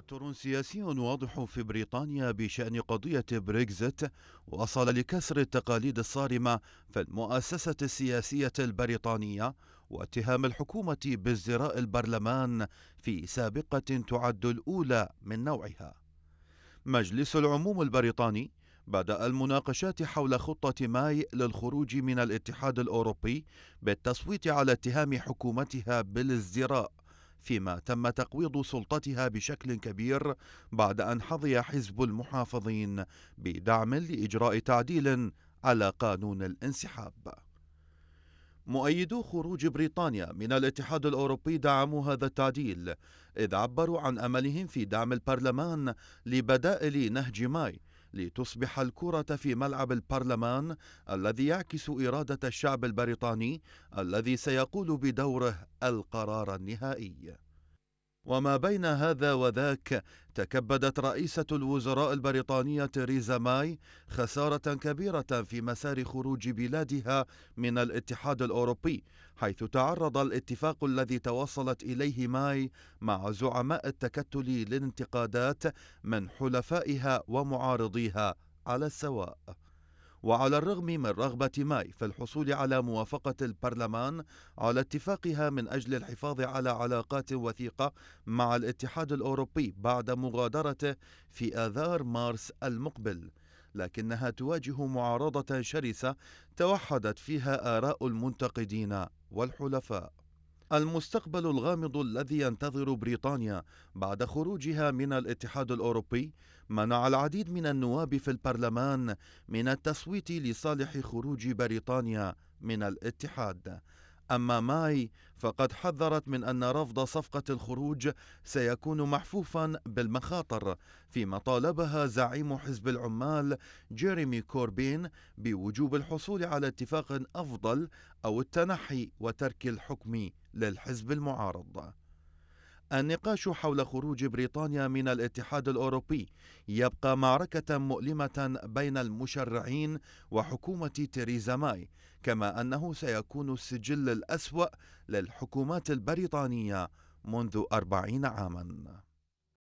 توتر سياسي واضح في بريطانيا بشأن قضية بريكزت وصل لكسر التقاليد الصارمة في المؤسسة السياسية البريطانية واتهام الحكومة بازدراء البرلمان في سابقة تعد الأولى من نوعها. مجلس العموم البريطاني بدأ المناقشات حول خطة ماي للخروج من الاتحاد الأوروبي بالتصويت على اتهام حكومتها بالازدراء فيما تم تقويض سلطتها بشكل كبير بعد أن حظي حزب المحافظين بدعم لإجراء تعديل على قانون الانسحاب مؤيدو خروج بريطانيا من الاتحاد الاوروبي دعموا هذا التعديل اذ عبروا عن املهم في دعم البرلمان لبدائل نهج ماي لتصبح الكرة في ملعب البرلمان الذي يعكس إرادة الشعب البريطاني الذي سيقول بدوره القرار النهائي وما بين هذا وذاك تكبدت رئيسة الوزراء البريطانية تيريزا ماي خسارة كبيرة في مسار خروج بلادها من الاتحاد الأوروبي حيث تعرض الاتفاق الذي توصلت إليه ماي مع زعماء التكتل للانتقادات من حلفائها ومعارضيها على السواء وعلى الرغم من رغبة ماي في الحصول على موافقة البرلمان على اتفاقها من أجل الحفاظ على علاقات وثيقة مع الاتحاد الأوروبي بعد مغادرته في آذار مارس المقبل لكنها تواجه معارضة شرسة توحدت فيها آراء المنتقدين والحلفاء المستقبل الغامض الذي ينتظر بريطانيا بعد خروجها من الاتحاد الاوروبي منع العديد من النواب في البرلمان من التصويت لصالح خروج بريطانيا من الاتحاد أما ماي فقد حذرت من أن رفض صفقة الخروج سيكون محفوفا بالمخاطر فيما طالبها زعيم حزب العمال جيريمي كوربين بوجوب الحصول على اتفاق أفضل أو التنحي وترك الحكم للحزب المعارض النقاش حول خروج بريطانيا من الاتحاد الاوروبي يبقى معركه مؤلمه بين المشرعين وحكومه تيريزا ماي كما انه سيكون السجل الاسوا للحكومات البريطانيه منذ اربعين عاما